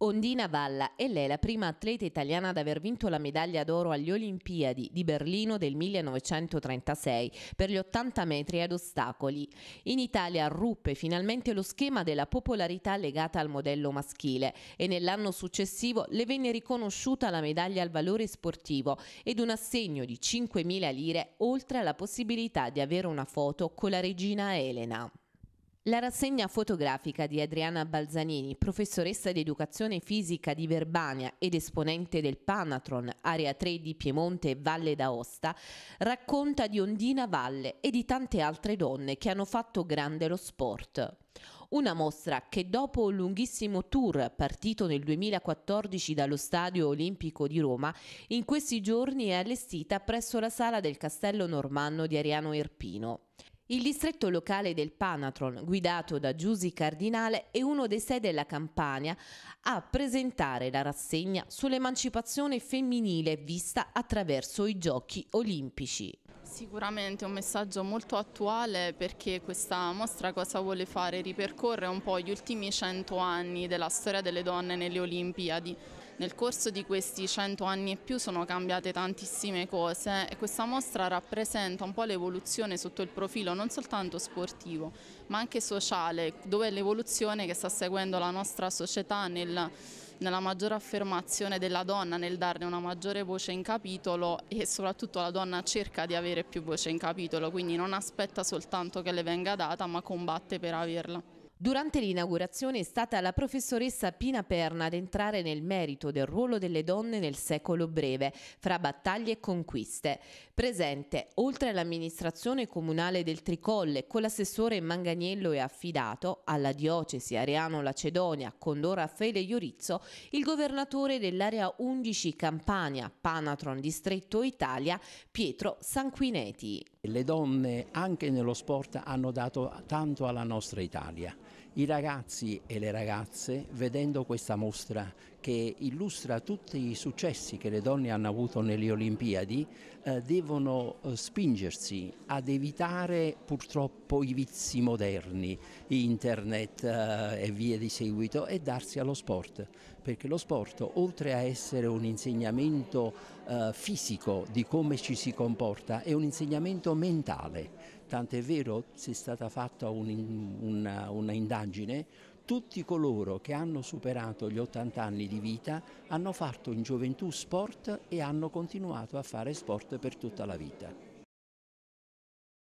Ondina Valla e lei è la prima atleta italiana ad aver vinto la medaglia d'oro agli Olimpiadi di Berlino del 1936 per gli 80 metri ad ostacoli. In Italia ruppe finalmente lo schema della popolarità legata al modello maschile e nell'anno successivo le venne riconosciuta la medaglia al valore sportivo ed un assegno di 5.000 lire oltre alla possibilità di avere una foto con la regina Elena. La rassegna fotografica di Adriana Balzanini, professoressa di educazione fisica di Verbania ed esponente del Panatron, area 3 di Piemonte e Valle d'Aosta, racconta di Ondina Valle e di tante altre donne che hanno fatto grande lo sport. Una mostra che dopo un lunghissimo tour partito nel 2014 dallo Stadio Olimpico di Roma, in questi giorni è allestita presso la sala del Castello Normanno di Ariano Erpino. Il distretto locale del Panatron, guidato da Giusi Cardinale, è uno dei sei della Campania a presentare la rassegna sull'emancipazione femminile vista attraverso i giochi olimpici. Sicuramente un messaggio molto attuale perché questa mostra cosa vuole fare? Ripercorre un po' gli ultimi cento anni della storia delle donne nelle Olimpiadi. Nel corso di questi 100 anni e più sono cambiate tantissime cose e questa mostra rappresenta un po' l'evoluzione sotto il profilo non soltanto sportivo ma anche sociale, dove è l'evoluzione che sta seguendo la nostra società nel nella maggiore affermazione della donna, nel darne una maggiore voce in capitolo e soprattutto la donna cerca di avere più voce in capitolo, quindi non aspetta soltanto che le venga data ma combatte per averla. Durante l'inaugurazione è stata la professoressa Pina Perna ad entrare nel merito del ruolo delle donne nel secolo breve, fra battaglie e conquiste. Presente, oltre all'amministrazione comunale del Tricolle, con l'assessore Manganiello e affidato, alla diocesi Areano lacedonia con Don Raffaele Iorizzo, il governatore dell'area 11 Campania, Panatron Distretto Italia, Pietro Sanquineti le donne anche nello sport hanno dato tanto alla nostra Italia. I ragazzi e le ragazze, vedendo questa mostra che illustra tutti i successi che le donne hanno avuto nelle Olimpiadi, eh, devono eh, spingersi ad evitare purtroppo i vizi moderni, internet eh, e via di seguito, e darsi allo sport perché lo sport, oltre a essere un insegnamento eh, fisico di come ci si comporta, è un insegnamento mentale. Tant'è vero, se è stata fatta un, una, tutti coloro che hanno superato gli 80 anni di vita hanno fatto in gioventù sport e hanno continuato a fare sport per tutta la vita.